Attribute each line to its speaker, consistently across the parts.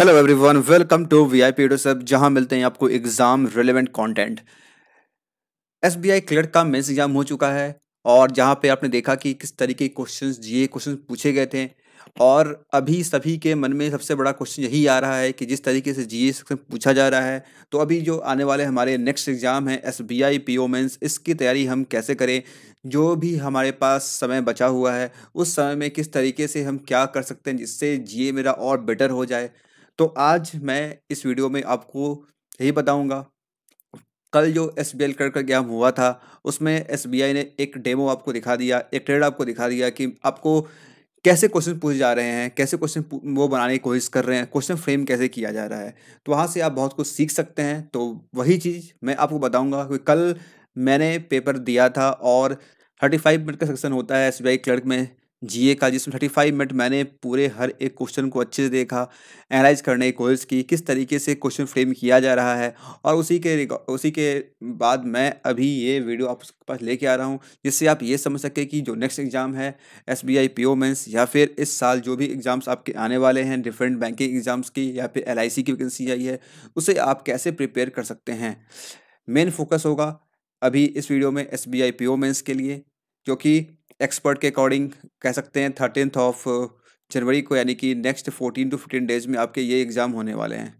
Speaker 1: hello everyone welcome to V I P सब जहां मिलते हैं आपको exam relevant content S B I clerk का मेन्स एग्ज़ाम हो चुका है और जहां पे आपने देखा कि किस तरीके के क्वेश्चंस ये क्वेश्चन पूछे गए थे और अभी सभी के मन में सबसे बड़ा क्वेश्चन यही आ रहा है कि जिस तरीके से जी एस पूछा जा रहा है तो अभी जो आने वाले हमारे नेक्स्ट एग्ज़ाम है S B I P O mains इसकी तैयारी हम कैसे करें जो भी हमारे पास समय बचा हुआ है उस समय में किस तरीके से हम क्या कर सकते हैं जिससे जी मेरा और बेटर हो जाए तो आज मैं इस वीडियो में आपको यही बताऊंगा कल जो एस बी एल क्रेडिट का हुआ था उसमें एस बी आई ने एक डेमो आपको दिखा दिया एक ट्रेड आपको दिखा दिया कि आपको कैसे क्वेश्चन पूछे जा रहे हैं कैसे क्वेश्चन वो बनाने की कोशिश कर रहे हैं क्वेश्चन फ्रेम कैसे किया जा रहा है तो वहाँ से आप बहुत कुछ सीख सकते हैं तो वही चीज़ मैं आपको बताऊँगा कि कल मैंने पेपर दिया था और थर्टी फाइव मिनट का सेक्शन होता है एस बी आई क्लर्क में जीए का जिसमें थर्टी फाइव मिनट मैंने पूरे हर एक क्वेश्चन को अच्छे से देखा एनालाइज करने की कोशिश की किस तरीके से क्वेश्चन फ्रेम किया जा रहा है और उसी के उसी के बाद मैं अभी ये वीडियो आपके पास लेके आ रहा हूँ जिससे आप ये समझ सकें कि जो नेक्स्ट एग्ज़ाम है S B I P O mains या फिर इस साल जो भी एग्ज़ाम्स आपके आने वाले हैं डिफरेंट बैंकिंग एग्ज़ाम्स की या फिर एल आई सी की वैकेंसी आई है उसे आप कैसे प्रिपेयर कर सकते हैं मेन फोकस होगा अभी इस वीडियो में S B I P O mains के लिए क्योंकि एक्सपर्ट के अकॉर्डिंग कह सकते हैं थर्टीनथ ऑफ uh, जनवरी को यानी कि next fourteen to fifteen days में आपके ये एग्ज़ाम होने वाले हैं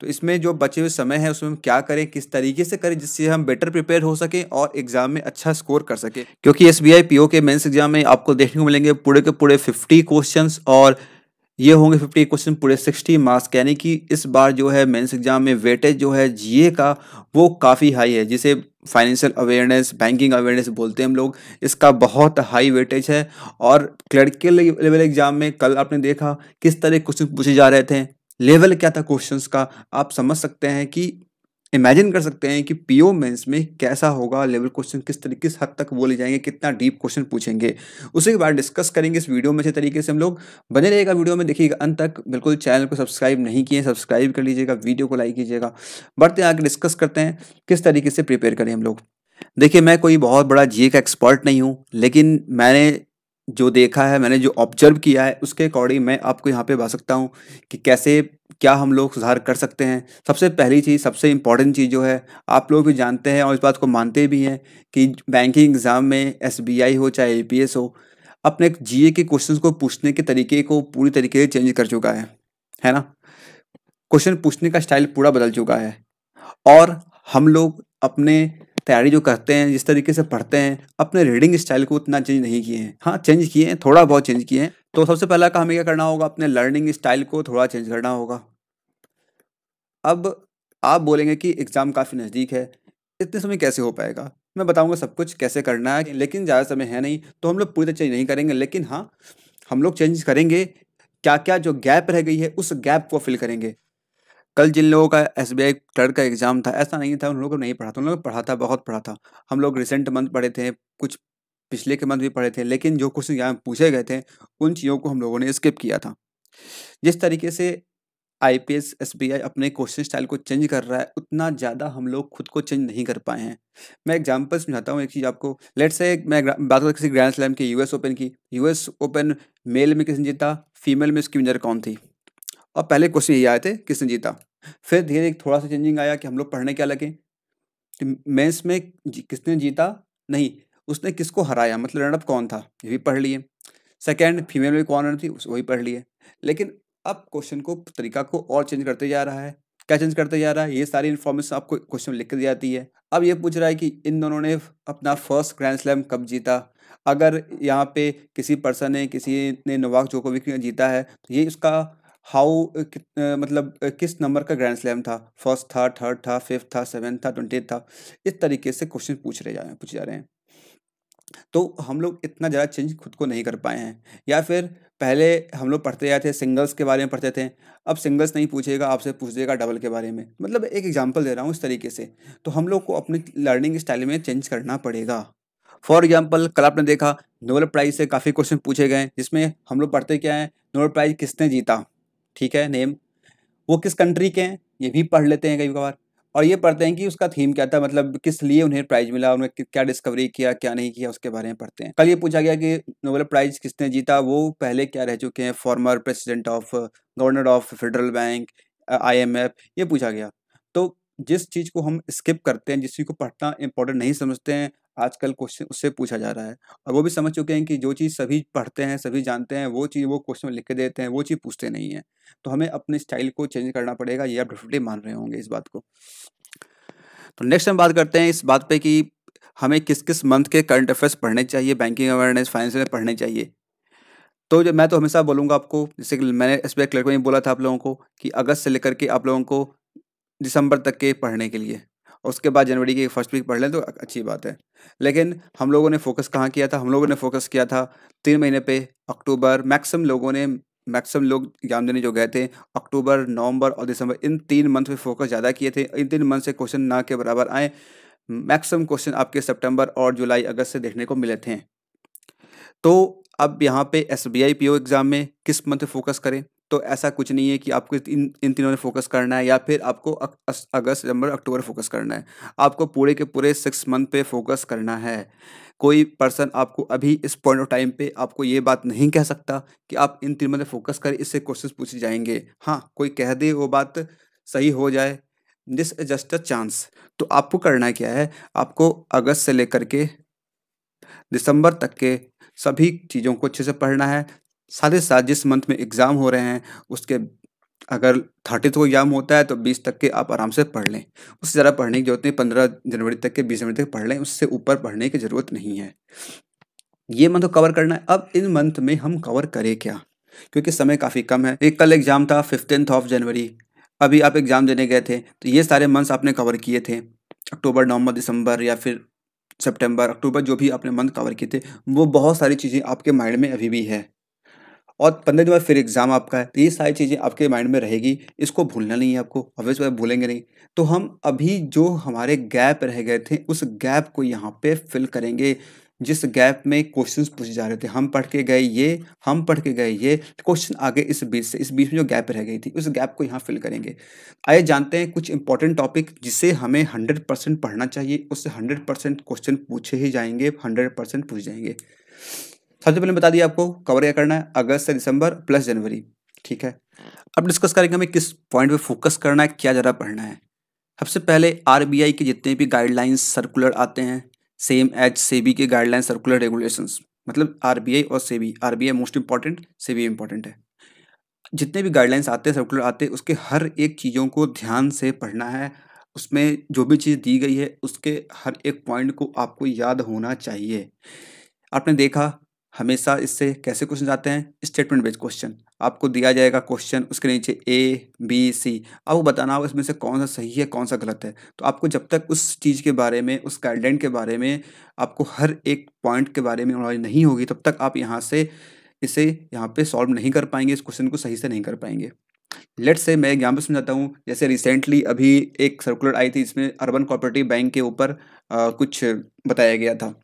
Speaker 1: तो इसमें जो बचे हुए समय है उसमें हम क्या करें किस तरीके से करें जिससे हम बेटर प्रिपेयर हो सकें और एग्ज़ाम में अच्छा स्कोर कर सकें क्योंकि S B I P O के मेन्स एग्ज़ाम में आपको देखने को मिलेंगे पूरे के पूरे फिफ्टी क्वेश्चन और ये होंगे 50 क्वेश्चन पूरे 60 मार्क्स यानी कि इस बार जो है मेन्स एग्जाम में वेटेज जो है जीए का वो काफ़ी हाई है जिसे फाइनेंशियल अवेयरनेस बैंकिंग अवेयरनेस बोलते हैं हम लोग इसका बहुत हाई वेटेज है और क्लर्कल लेवल एग्जाम में कल आपने देखा किस तरह क्वेश्चन पूछे जा रहे थे लेवल क्या था क्वेश्चंस का आप समझ सकते हैं कि इमेजिन कर सकते हैं कि पीओ मेंस में कैसा होगा लेवल क्वेश्चन किस तरीके किस हद तक बोले जाएंगे कितना डीप क्वेश्चन पूछेंगे उसी के बाद डिस्कस करेंगे इस वीडियो में अच्छे तरीके से हम लोग बने रहेगा वीडियो में देखिएगा अंत तक बिल्कुल चैनल को सब्सक्राइब नहीं किए सब्सक्राइब कर लीजिएगा वीडियो को लाइक कीजिएगा बढ़ते आगे डिस्कस करते हैं किस तरीके से प्रिपेयर करें हम लोग देखिए मैं कोई बहुत बड़ा जीए का एक्सपर्ट नहीं हूँ लेकिन मैंने जो देखा है मैंने जो ऑब्जर्व किया है उसके अकॉर्डिंग मैं आपको यहाँ पे बता सकता हूँ कि कैसे क्या हम लोग सुधार कर सकते हैं सबसे पहली चीज़ सबसे इम्पॉर्टेंट चीज़ जो है आप लोग भी जानते हैं और इस बात को मानते भी हैं कि बैंकिंग एग्ज़ाम में एस हो चाहे ए हो अपने जी के क्वेश्चन को पूछने के तरीके को पूरी तरीके से चेंज कर चुका है है ना क्वेश्चन पूछने का स्टाइल पूरा बदल चुका है और हम लोग अपने तैयारी जो करते हैं जिस तरीके से पढ़ते हैं अपने रीडिंग स्टाइल को उतना चेंज नहीं किए हैं हाँ चेंज किए हैं थोड़ा बहुत चेंज किए हैं तो सबसे पहला काम हमें क्या करना होगा अपने लर्निंग स्टाइल को थोड़ा चेंज करना होगा अब आप बोलेंगे कि एग्ज़ाम काफ़ी नज़दीक है इतने समय कैसे हो पाएगा मैं बताऊंगा सब कुछ कैसे करना है लेकिन ज़्यादा समय है नहीं तो हम लोग पूरी तरह चेंज नहीं करेंगे लेकिन हाँ हम लोग चेंज करेंगे क्या क्या जो गैप रह गई है उस गैप को फिल करेंगे कल जिन लोगों का एस बी टर्ड का एग्ज़ाम था ऐसा नहीं था उन लोगों को नहीं पढ़ा था उन लोगों को पढ़ा था बहुत पढ़ा था हम लोग रिसेंट मंथ पढ़े थे कुछ पिछले के मंथ भी पढ़े थे लेकिन जो क्वेश्चन यहाँ पूछे गए थे उन चीज़ों को हम लोगों ने स्किप किया था जिस तरीके से I P S S B I अपने क्वेश्चन स्टाइल को चेंज कर रहा है उतना ज़्यादा हम लोग खुद को चेंज नहीं कर पाए हैं मैं एग्जाम्पल समझाता हूँ एक चीज़ आपको लेट से मैं बात करता किसी grand slam U US open की यूएस ओपन मेल में किसने जीता फीमेल में उसकी विनर कौन थी और पहले क्वेश्चन यही आए थे किसने जीता फिर धीरे धीरे थोड़ा सा चेंजिंग आया कि हम लोग पढ़ने क्या लगे मेंस में किसने जीता नहीं उसने किसको हराया मतलब रनअप कौन था ये भी पढ़ लिए सेकेंड फीमेल में कौन रन थी उस वही पढ़ लिए लेकिन अब क्वेश्चन को तरीका को और चेंज करते जा रहा है क्या चेंज करते जा रहा है ये सारी इन्फॉर्मेशन आपको क्वेश्चन में लिख दी जाती है अब ये पूछ रहा है कि इन दोनों ने अपना फर्स्ट ग्रैंड स्लैम कब जीता अगर यहाँ पे किसी पर्सन ने किसी ने नोवाक जोकोविक ने जीता है तो ये उसका हाउ मतलब किस नंबर का ग्रैंड स्लैम था फर्स्ट था थर्ड था फिफ्थ था सेवन था ट्वेंटी था इस तरीके से क्वेश्चन पूछ रहे जा रहे हैं पूछे जा रहे हैं तो हम लोग इतना ज़्यादा चेंज खुद को नहीं कर पाए हैं या फिर पहले हम लोग पढ़ते आए थे सिंगल्स के बारे में पढ़ते थे अब सिंगल्स नहीं पूछेगा आपसे पूछ देगा डबल के बारे में मतलब एक एग्जाम्पल दे रहा हूँ इस तरीके से तो हम लोग को अपनी लर्निंग स्टाइल में चेंज करना पड़ेगा फॉर एग्जाम्पल कल आपने देखा नोबल प्राइज़ से काफ़ी क्वेश्चन पूछे गए जिसमें हम लोग पढ़ते क्या है नोबल प्राइज़ किसने जीता ठीक है नेम वो किस कंट्री के हैं ये भी पढ़ लेते हैं कई बार और ये पढ़ते हैं कि उसका थीम क्या था मतलब किस लिए उन्हें प्राइज मिला उन्हें क्या डिस्कवरी किया क्या नहीं किया उसके बारे में पढ़ते हैं कल ये पूछा गया कि नोबेल प्राइज किसने जीता वो पहले क्या रह चुके हैं former president of governor of federal bank IMF ये पूछा गया तो जिस चीज़ को हम स्किप करते हैं जिस चीज़ को पढ़ना इंपॉर्टेंट नहीं समझते हैं आजकल क्वेश्चन उससे पूछा जा रहा है और वो भी समझ चुके हैं कि जो चीज़ सभी पढ़ते हैं सभी जानते हैं वो चीज़ वो क्वेश्चन लिख के देते हैं वो चीज़ पूछते नहीं हैं तो हमें अपने स्टाइल को चेंज करना पड़ेगा ये आप डेफिनेटली मान रहे होंगे इस बात को तो नेक्स्ट हम बात करते हैं इस बात पर कि हमें किस किस मंथ के करंट अफेयर्स पढ़ने चाहिए बैंकिंग अवेयरनेस फाइनेंस में पढ़ने चाहिए तो जब मैं तो हमेशा बोलूँगा आपको जैसे कि मैंने एस बी क्लर्क में बोला था आप लोगों को कि अगस्त से लेकर के आप लोगों को दिसंबर तक के पढ़ने के लिए और उसके बाद जनवरी की फर्स्ट वीक पढ़ लें तो अच्छी बात है लेकिन हम लोगों ने फोकस कहाँ किया था हम लोगों ने फोकस किया था तीन महीने पे अक्टूबर मैक्सिमम लोगों ने मैक्सिमम लोग एग्जाम देने जो गए थे अक्टूबर नवंबर और दिसंबर इन तीन मंथ पे फोकस ज़्यादा किए थे इन तीन मंथ से क्वेश्चन ना के बराबर आए मैक्सिमम क्वेश्चन आपके सितंबर और जुलाई अगस्त से देखने को मिले थे तो अब यहाँ पे S B I P O exam में किस मंथ फोकस करें तो ऐसा कुछ नहीं है कि आपको इन इन तीनों में फोकस करना है या फिर आपको अगस्त सितंबर अक्टूबर फोकस करना है आपको पूरे के पूरे सिक्स मंथ पे फोकस करना है कोई पर्सन आपको अभी इस पॉइंट ऑफ टाइम पे आपको ये बात नहीं कह सकता कि आप इन तीनों में फोकस करें इससे क्वेश्चन पूछे जाएंगे हाँ कोई कह दे वो बात सही हो जाए this is just a chance तो आपको करना क्या है आपको अगस्त से लेकर के दिसंबर तक के सभी चीज़ों को अच्छे से पढ़ना है साथ ही साथ जिस मंथ में एग्ज़ाम हो रहे हैं उसके अगर थर्टी को एग्ज़ाम होता है तो बीस तक के आप आराम से पढ़ लें उससे ज़्यादा पढ़ने की जरूरत नहीं पंद्रह जनवरी तक के बीस जनवरी तक पढ़ लें उससे ऊपर पढ़ने की ज़रूरत नहीं है ये मंथ कवर करना है अब इन मंथ में हम कवर करें क्या क्योंकि समय काफ़ी कम है एक कल एग्ज़ाम था फिफ्टींथ ऑफ जनवरी अभी आप एग्ज़ाम देने गए थे तो ये सारे मंथ्स आपने कवर किए थे अक्टूबर नवंबर दिसंबर या फिर सितंबर अक्टूबर जो भी आपने मंथ कवर किए थे वो बहुत सारी चीज़ें आपके माइंड में अभी भी है और पंद्रह दिन बाद फिर एग्ज़ाम आपका है तो ये सारी चीज़ें आपके माइंड में रहेगी इसको भूलना नहीं है आपको ऑब्वियस आप भूलेंगे नहीं तो हम अभी जो हमारे गैप रह गए थे उस गैप को यहाँ पे फिल करेंगे जिस गैप में क्वेश्चंस पूछे जा रहे थे हम पढ़ के गए ये हम पढ़ के गए ये क्वेश्चन आगे इस बीच से इस बीच में जो गैप रह गई थी उस गैप को यहाँ फिल करेंगे आइए जानते हैं कुछ इंपॉर्टेंट टॉपिक जिसे हमें हंड्रेड परसेंट पढ़ना चाहिए उससे हंड्रेड परसेंट क्वेश्चन पूछे ही जाएंगे हंड्रेड परसेंट पूछ जाएंगे सबसे पहले बता दिया आपको कवर क्या करना है अगस्त से दिसंबर प्लस जनवरी ठीक है अब डिस्कस करेंगे हमें किस पॉइंट पे फोकस करना है क्या ज़रा पढ़ना है सबसे पहले आरबीआई के जितने भी गाइडलाइंस सर्कुलर आते हैं सेम एच सेबी के गाइडलाइंस सर्कुलर रेगुलेशंस मतलब आरबीआई और SEBI RBI most important SEBI important है जितने भी गाइडलाइंस आते हैं सर्कुलर आते हैं उसके हर एक चीज़ों को ध्यान से पढ़ना है उसमें जो भी चीज़ दी गई है उसके हर एक पॉइंट को आपको याद होना चाहिए आपने देखा हमेशा इससे कैसे क्वेश्चन आते हैं स्टेटमेंट बेस्ड क्वेश्चन आपको दिया जाएगा क्वेश्चन उसके नीचे ए बी सी अब बताना होगा इसमें से कौन सा सही है कौन सा गलत है तो आपको जब तक उस चीज़ के बारे में उस गाइडलाइन के बारे में आपको हर एक पॉइंट के बारे में नॉलेज नहीं होगी तब तक आप यहाँ से इसे यहाँ पे सॉल्व नहीं कर पाएंगे इस क्वेश्चन को सही से नहीं कर पाएंगे लेट से मैं एग्जाम्पल समझाता हूँ जैसे रिसेंटली अभी एक सर्कुलर आई थी इसमें अर्बन कोऑपरेटिव बैंक के ऊपर कुछ बताया गया था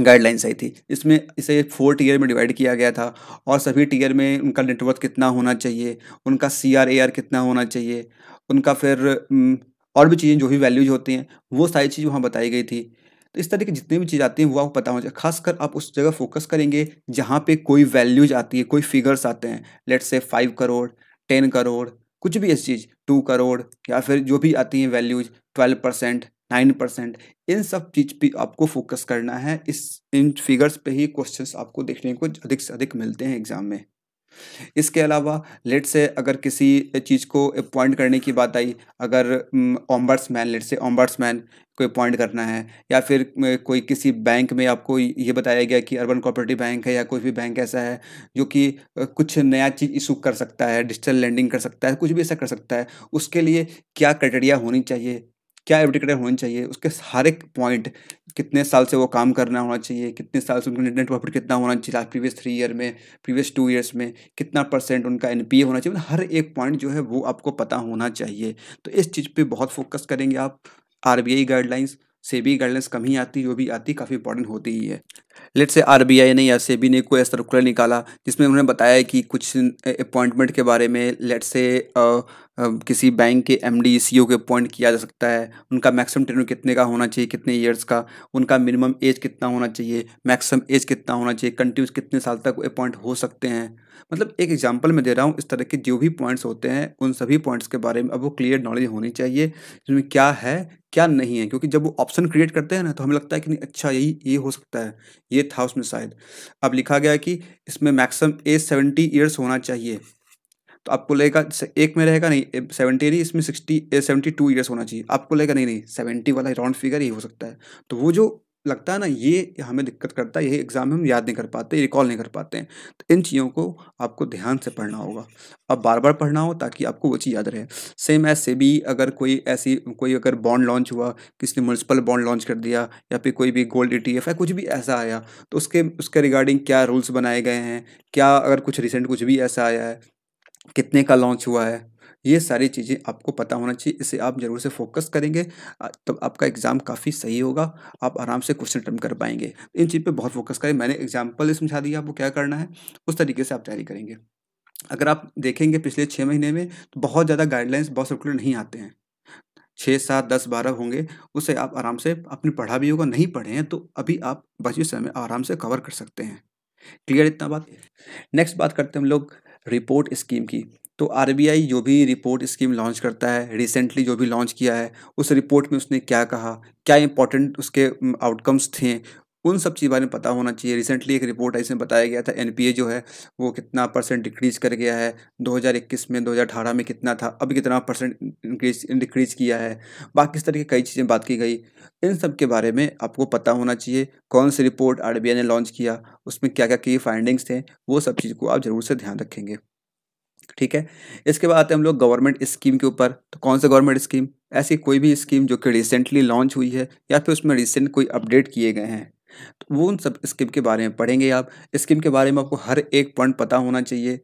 Speaker 1: गाइडलाइंस आई थी इसमें इसे फोर टीयर में डिवाइड किया गया था और सभी टीयर में उनका नेटवर्क कितना होना चाहिए उनका सी आर ए आर कितना होना चाहिए उनका फिर और भी चीज़ें जो भी वैल्यूज होती हैं वो सारी चीज़ वहाँ बताई गई थी तो इस तरह की जितनी भी चीज़ आती हैं वो आपको पता होना चाहिए खासकर आप उस जगह फोकस करेंगे जहाँ पे कोई वैल्यूज आती है कोई फिगर्स आते हैं let's say five crore ten crore कुछ भी ऐसी चीज़ टू करोड़ या फिर जो भी आती हैं values twelve percent nine percent इन सब चीज़ पे आपको फोकस करना है इस इन फिगर्स पे ही क्वेश्चंस आपको देखने को अधिक से अधिक मिलते हैं एग्ज़ाम में इसके अलावा लेट से अगर किसी चीज़ को अपॉइंट करने की बात आई अगर मैन लेट से मैन को अपॉइंट करना है या फिर कोई किसी बैंक में आपको ये बताया गया कि अर्बन कॉपरेटिव बैंक है या कोई भी बैंक ऐसा है जो कि कुछ नया चीज़ इशू कर सकता है डिजिटल लैंडिंग कर सकता है कुछ भी ऐसा कर सकता है उसके लिए क्या क्राइटेरिया होनी चाहिए क्या एवरी होने होनी चाहिए उसके हर एक पॉइंट कितने साल से वो काम करना होना चाहिए कितने साल से उनका नेट प्रॉफिट कितना होना चाहिए प्रीवियस थ्री ईयर में प्रीवियस टू ईयर्स में कितना परसेंट उनका एन होना चाहिए मतलब हर एक पॉइंट जो है वो आपको पता होना चाहिए तो इस चीज़ पर बहुत फोकस करेंगे आप आर गाइडलाइंस सेबी गाइडलाइंस कम ही आती जो भी आती काफ़ी इंपॉर्टेंट होती ही है लेट से आई ने या सेबी e ने कोई सर्कुलर निकाला जिसमें उन्होंने बताया कि कुछ अपॉइंटमेंट के बारे में लेट से आ, किसी बैंक के एम डी सी ओ के अपॉइंट किया जा सकता है उनका मैक्सिमम टेन्योर कितने का होना चाहिए कितने ईयर्स का उनका मिनिमम एज कितना होना चाहिए मैक्सिमम एज कितना होना चाहिए कंटिन्यूस कितने साल तक अपॉइंट हो सकते हैं मतलब एक एग्जाम्पल मैं दे रहा हूँ इस तरह के जो भी पॉइंट्स होते हैं उन सभी पॉइंट्स के बारे में अब वो क्लियर नॉलेज होनी चाहिए जिसमें क्या है क्या नहीं है क्योंकि जब वो ऑप्शन क्रिएट करते हैं ना तो हमें लगता है कि नहीं अच्छा यही ये हो सकता है ये था उसमें शायद अब लिखा गया कि इसमें मैक्सिमम एज सेवेंटी ईयर्स होना चाहिए तो आपको लगेगा एक में रहेगा नहीं सेवेंटी नहीं इसमें सिक्सटी सेवेंटी टू ईयर्स होना चाहिए आपको लगेगा नहीं नहीं सेवेंटी वाला राउंड फिगर ही हो सकता है तो वो जो लगता है ना ये हमें दिक्कत करता है ये एग्ज़ाम में हम याद नहीं कर पाते रिकॉल नहीं कर पाते हैं तो इन चीज़ों को आपको ध्यान से पढ़ना होगा अब बार बार पढ़ना हो ताकि आपको वो चीज़ याद रहे सेम ऐसे भी अगर कोई ऐसी कोई अगर बॉन्ड लॉन्च हुआ किसी ने म्यूनसिपल बॉन्ड लॉन्च कर दिया या फिर कोई भी गोल्ड ई e या कुछ भी ऐसा आया तो उसके उसके रिगार्डिंग क्या रूल्स बनाए गए हैं क्या अगर कुछ रिसेंट कुछ भी ऐसा आया है कितने का लॉन्च हुआ है ये सारी चीज़ें आपको पता होना चाहिए इसे आप ज़रूर से फोकस करेंगे तब आपका एग्ज़ाम काफ़ी सही होगा आप आराम से क्वेश्चन अटैम्प कर पाएंगे इन चीज़ पे बहुत फोकस करें मैंने एग्जाम्पल समझा दिया आपको क्या करना है उस तरीके से आप तैयारी करेंगे अगर आप देखेंगे पिछले छः महीने में तो बहुत ज़्यादा गाइडलाइंस बहुत सर्कुलर नहीं आते हैं छः सात दस बारह होंगे उससे आप आराम से अपने पढ़ा भी होगा नहीं पढ़े हैं तो अभी आप बचे समय आराम से कवर कर सकते हैं क्लियर इतना बात नेक्स्ट बात करते हैं हम लोग रिपोर्ट स्कीम की तो आर जो भी रिपोर्ट स्कीम लॉन्च करता है रिसेंटली जो भी लॉन्च किया है उस रिपोर्ट में उसने क्या कहा क्या इंपॉर्टेंट उसके आउटकम्स थे उन सब चीज़ बारे में पता होना चाहिए रिसेंटली एक रिपोर्ट है इसमें बताया गया था एनपीए जो है वो कितना परसेंट डिक्रीज कर गया है 2021 में 2018 में कितना था अब कितना परसेंट इंक्रीज डिक्रीज किया है बाकी इस तरह की कई चीज़ें बात की गई इन सब के बारे में आपको पता होना चाहिए कौन सी रिपोर्ट आर ने लॉन्च किया उसमें क्या क्या की फाइंडिंग्स थे वो सब चीज़ को आप ज़रूर से ध्यान रखेंगे ठीक है इसके बाद आते हैं हम लोग गवर्नमेंट स्कीम के ऊपर तो कौन सा गवर्नमेंट स्कीम ऐसी कोई भी स्कीम जो कि रिसेंटली लॉन्च हुई है या फिर उसमें रिसेंट कोई अपडेट किए गए हैं तो वो उन सब स्कीम के बारे में पढ़ेंगे आप स्कीम के बारे में आपको हर एक पॉइंट पता होना चाहिए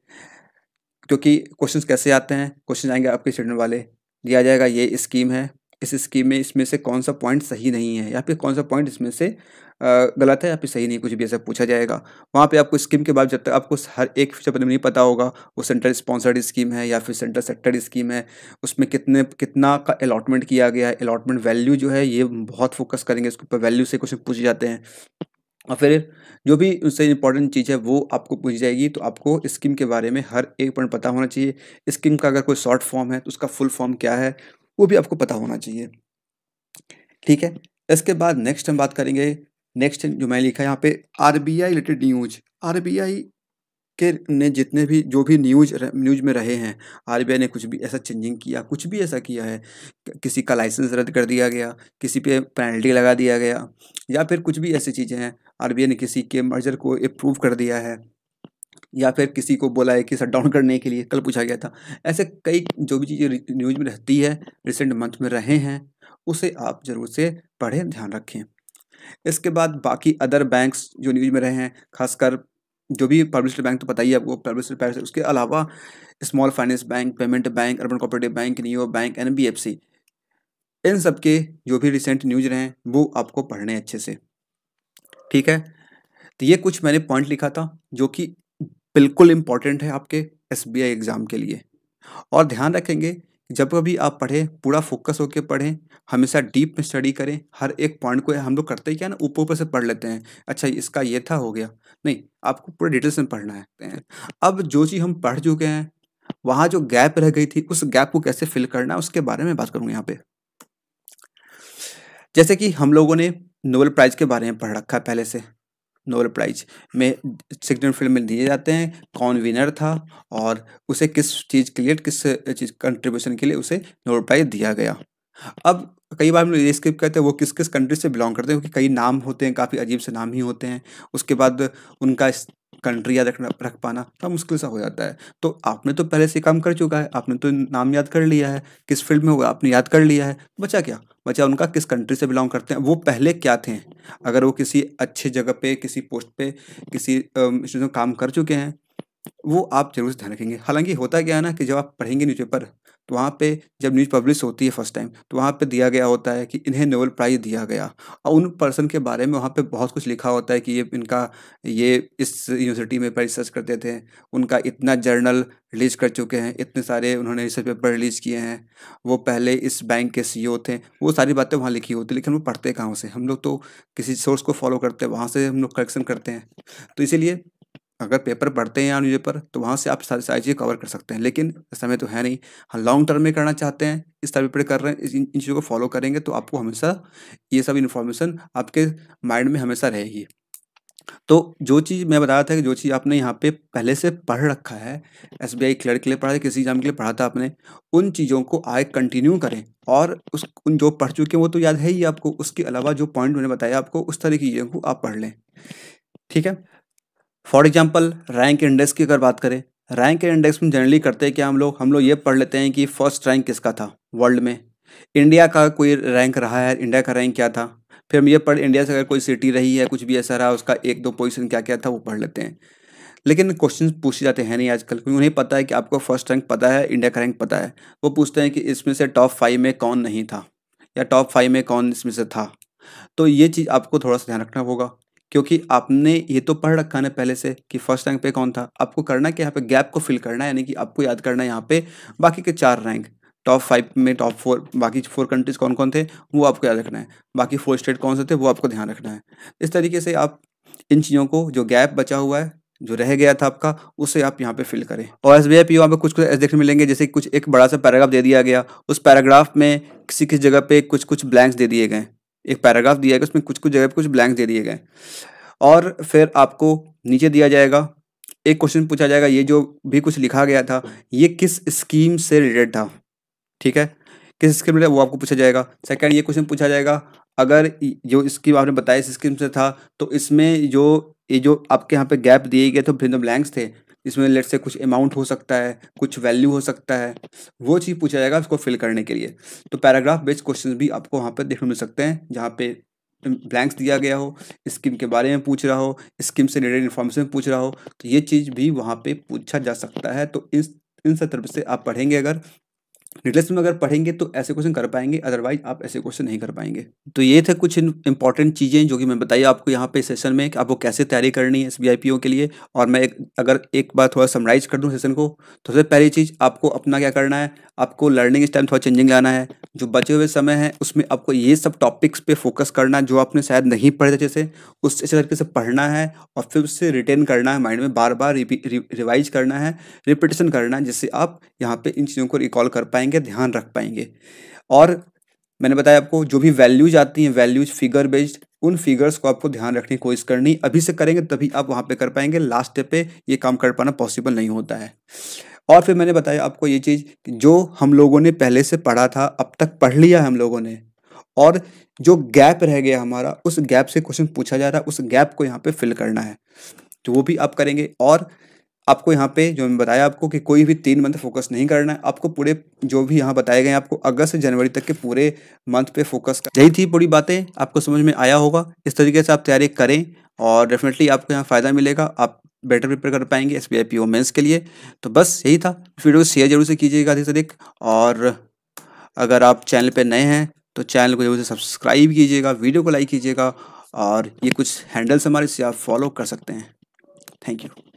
Speaker 1: क्योंकि क्वेश्चंस कैसे आते हैं क्वेश्चन आएंगे आपके स्टूडेंट वाले दिया जाएगा ये स्कीम है इस स्कीम में इसमें से कौन सा पॉइंट सही नहीं है या फिर कौन सा पॉइंट इसमें से गलत है या फिर सही नहीं कुछ भी ऐसा पूछा जाएगा वहाँ पे आपको स्कीम के बाद जब तक आपको हर एक फ्यूचर पर नहीं पता होगा वो सेंट्रल स्पॉन्सर्ड स्कीम है या फिर सेंट्रल सेक्टर स्कीम है उसमें कितने कितना का अलॉटमेंट किया गया है अलॉटमेंट वैल्यू जो है ये बहुत फोकस करेंगे इसके ऊपर वैल्यू से कुछ पूछे जाते हैं और फिर जो भी उससे इंपॉर्टेंट चीज़ है वो आपको पूछी जाएगी तो आपको स्कीम के बारे में हर एक पॉइंट पता होना चाहिए स्कीम का अगर कोई शॉर्ट फॉर्म है तो उसका फुल फॉर्म क्या है वो भी आपको पता होना चाहिए ठीक है इसके बाद नेक्स्ट हम बात करेंगे नेक्स्ट जो मैंने लिखा यहाँ पे आर रिलेटेड न्यूज आर के ने जितने भी जो भी न्यूज न्यूज में रहे हैं आई ने कुछ भी ऐसा चेंजिंग किया कुछ भी ऐसा किया है किसी का लाइसेंस रद्द कर दिया गया किसी पे पेनल्टी लगा दिया गया या फिर कुछ भी ऐसी चीज़ें हैं आई ने किसी के मर्जर को अप्रूव कर दिया है या फिर किसी को बोला है कि शट डाउन करने के लिए कल पूछा गया था ऐसे कई जो भी चीज़ें न्यूज़ में रहती है रिसेंट मंथ में रहे हैं उसे आप ज़रूर से पढ़ें ध्यान रखें इसके बाद बाकी अदर बैंक्स जो न्यूज़ में रहे हैं खासकर जो भी पब्लिस्ड बैंक तो पता ही है आपको पब्लिस्ड बैंक उसके अलावा small finance bank payment bank urban cooperative bank neo bank एन इन सब के जो भी रिसेंट न्यूज रहे हैं वो आपको पढ़ने अच्छे से ठीक है तो ये कुछ मैंने पॉइंट लिखा था जो कि बिल्कुल इम्पॉर्टेंट है आपके एस एग्ज़ाम के लिए और ध्यान रखेंगे जब कभी आप पढ़ें पूरा फोकस होकर पढ़ें हमेशा डीप में स्टडी करें हर एक पॉइंट को हम लोग करते क्या ना ऊपर ऊपर से पढ़ लेते हैं अच्छा इसका ये था हो गया नहीं आपको पूरा डिटेल्स में पढ़ना है अब जो चीज़ हम पढ़ चुके हैं वहाँ जो गैप रह गई थी उस गैप को कैसे फिल करना है उसके बारे में बात करूँगा यहाँ पे जैसे कि हम लोगों ने नोबल प्राइज़ के बारे में पढ़ रखा है पहले से नोबल प्राइज में सिग्नेट फील्ड में दिए जाते हैं कौन विनर था और उसे किस चीज़ के लिए किस चीज़ कंट्रीब्यूशन के लिए उसे नोबल प्राइज दिया गया अब कई बार हम लोग ये स्किप करते हैं वो किस किस कंट्री से बिलोंग करते हैं क्योंकि कई नाम होते हैं काफ़ी अजीब से नाम ही होते हैं उसके बाद उनका कंट्री याद रखना रख पाना थोड़ा मुश्किल सा हो जाता है तो आपने तो पहले से काम कर चुका है आपने तो नाम याद कर लिया है किस फील्ड में होगा आपने याद कर लिया है तो बचा क्या बच्चा उनका किस कंट्री से बिलोंग करते हैं वो पहले क्या थे अगर वो किसी अच्छे जगह पे किसी पोस्ट पे किसी में काम कर चुके हैं वो आप जरूर से ध्यान रखेंगे हालांकि होता क्या है ना कि जब आप पढ़ेंगे न्यूज़पेपर तो वहाँ पे जब न्यूज़ पब्लिश होती है फर्स्ट टाइम तो वहाँ पे दिया गया होता है कि इन्हें नोबल प्राइज़ दिया गया और उन पर्सन के बारे में वहाँ पे बहुत कुछ लिखा होता है कि ये इनका ये इस यूनिवर्सिटी में रिसर्च करते थे उनका इतना जर्नल रिलीज कर चुके हैं इतने सारे उन्होंने रिसर्च पेपर रिलीज़ किए हैं वो पहले इस बैंक के सी e थे वो सारी बातें वहाँ लिखी होती लेकिन वो पढ़ते कहाँ से हम लोग तो किसी सोर्स को फॉलो करते हैं वहाँ से हम लोग करेक्शन करते हैं तो इसीलिए अगर पेपर पढ़ते हैं या न्यूज़ पेपर तो वहाँ से आप सारी सारी चीज़ें कवर कर सकते हैं लेकिन समय तो है नहीं हम लॉन्ग टर्म में करना चाहते हैं इस तरह पर कर रहे हैं इन चीज़ों को फॉलो करेंगे तो आपको हमेशा ये सब इन्फॉर्मेशन आपके माइंड में हमेशा रहेगी तो जो चीज़ मैं बता रहा था कि जो चीज़ आपने यहाँ पे पहले से पढ़ रखा है एस बी आई क्लर्क के लिए पढ़ा था किसी एग्जाम के लिए पढ़ा था आपने उन चीज़ों को आए कंटिन्यू करें और उस उन जो पढ़ चुके हैं वो तो याद है ही आपको उसके अलावा जो पॉइंट मैंने बताया आपको उस तरह की चीज़ों को आप पढ़ लें ठीक है फॉर एग्जाम्पल रैंक इंडेक्स की अगर बात करें रैंक इंडेक्स में जनरली करते हैं कि हम लोग हम लोग ये पढ़ लेते हैं कि फर्स्ट रैंक किसका था वर्ल्ड में इंडिया का कोई रैंक रहा है इंडिया का रैंक क्या था फिर हम ये पढ़ इंडिया से अगर कोई सिटी रही है कुछ भी ऐसा रहा उसका एक दो पोजीशन क्या क्या था वो पढ़ लेते हैं लेकिन क्वेश्चन पूछे जाते हैं नहीं आजकल क्योंकि उन्हें पता है कि आपको फर्स्ट रैंक पता है इंडिया का रैंक पता है वो पूछते हैं कि इसमें से टॉप फाइव में कौन नहीं था या टॉप फाइव में कौन इसमें से था तो ये चीज़ आपको थोड़ा सा ध्यान रखना होगा क्योंकि आपने ये तो पढ़ रखा ना पहले से कि फर्स्ट रैंक पे कौन था आपको करना कि यहाँ पे गैप को फिल करना है यानी कि आपको याद करना है यहाँ पे बाकी के चार रैंक टॉप फाइव में टॉप फोर बाकी फोर कंट्रीज कौन कौन थे वो आपको याद रखना है बाकी फोर स्टेट कौन से थे वो आपको ध्यान रखना है इस तरीके से आप इन चीज़ों को जो गैप बचा हुआ है जो रह गया था आपका उसे आप यहाँ पे फिल करें और एस बी आई पी यहाँ पर कुछ कुछ ऐसे देखने मिलेंगे जैसे कुछ एक बड़ा सा पैराग्राफ दे दिया गया उस पैराग्राफ में किसी किसी जगह पे कुछ कुछ ब्लैंक्स दे दिए गए एक पैराग्राफ दिया गया उसमें कुछ कुछ जगह पर कुछ ब्लैंक दे दिए गए और फिर आपको नीचे दिया जाएगा एक क्वेश्चन पूछा जाएगा ये जो भी कुछ लिखा गया था ये किस स्कीम से रिलेटेड था ठीक है किस स्कीम रिलेटेड वो आपको पूछा जाएगा सेकंड ये क्वेश्चन पूछा जाएगा अगर जो स्कीम आपने बताया इस स्कीम से था तो इसमें जो ये जो आपके यहाँ पे गैप दिए गए थे जो ब्लैंक्स थे इसमें लेट से कुछ अमाउंट हो सकता है कुछ वैल्यू हो सकता है वो चीज़ पूछा जाएगा उसको फिल करने के लिए तो पैराग्राफ बेस्ड क्वेश्चन भी आपको वहाँ पर देखने मिल सकते हैं जहाँ पे ब्लैंक्स दिया गया हो स्कीम के बारे में पूछ रहा हो स्कीम से रिलेटेड इन्फॉर्मेशन पूछ रहा हो तो ये चीज़ भी वहाँ पर पूछा जा सकता है तो इस इन सब से आप पढ़ेंगे अगर डिटेल्स में अगर पढ़ेंगे तो ऐसे क्वेश्चन कर पाएंगे अदरवाइज आप ऐसे क्वेश्चन नहीं कर पाएंगे तो ये थे कुछ इंपॉर्टेंट चीज़ें जो कि मैं बताई आपको यहाँ पे सेशन में कि आपको कैसे तैयारी करनी है एस बी के लिए और मैं एक, अगर एक बार थोड़ा समराइज कर दूँ सेशन को तो सबसे पहली चीज़ आपको अपना क्या करना है आपको लर्निंग स्टाइल थोड़ा चेंजिंग लाना है जो बचे हुए समय है उसमें आपको ये सब टॉपिक्स पे फोकस करना जो आपने शायद नहीं पढ़े अच्छे से उस अच्छे तरीके से पढ़ना है और फिर उससे रिटेन करना है माइंड में बार बार रिवाइज करना है रिपीटेशन करना है जिससे आप यहाँ पर इन चीज़ों को रिकॉल कर पाएंगे पाएंगे ध्यान रख पाएंगे और मैंने बताया आपको जो भी वैल्यूज आती हैं वैल्यूज फिगर बेस्ड उन फिगर्स को आपको ध्यान रखने की कोशिश करनी अभी से करेंगे तभी आप वहाँ पे कर पाएंगे लास्ट स्टेप पे ये काम कर पाना पॉसिबल नहीं होता है और फिर मैंने बताया आपको ये चीज़ कि जो हम लोगों ने पहले से पढ़ा था अब तक पढ़ लिया हम लोगों ने और जो गैप रह गया हमारा उस गैप से क्वेश्चन पूछा जा रहा है उस गैप को यहाँ पर फिल करना है तो वो भी आप करेंगे और आपको यहाँ पे जो मैंने बताया आपको कि कोई भी तीन मंथ फोकस नहीं करना है आपको पूरे जो भी यहाँ बताए गए आपको अगस्त से जनवरी तक के पूरे मंथ पे फोकस कर यही थी पूरी बातें आपको समझ में आया होगा इस तरीके से आप तैयारी करें और डेफिनेटली आपको यहाँ फ़ायदा मिलेगा आप बेटर प्रिपेयर कर पाएंगे S B I P O mains के लिए तो बस यही था वीडियो शेयर जरूर से कीजिएगा अधिक से अधिक और अगर आप चैनल पर नए हैं तो चैनल को जरूर से सब्सक्राइब कीजिएगा वीडियो को लाइक कीजिएगा और ये कुछ हैंडल्स हमारे से आप फॉलो कर सकते हैं थैंक यू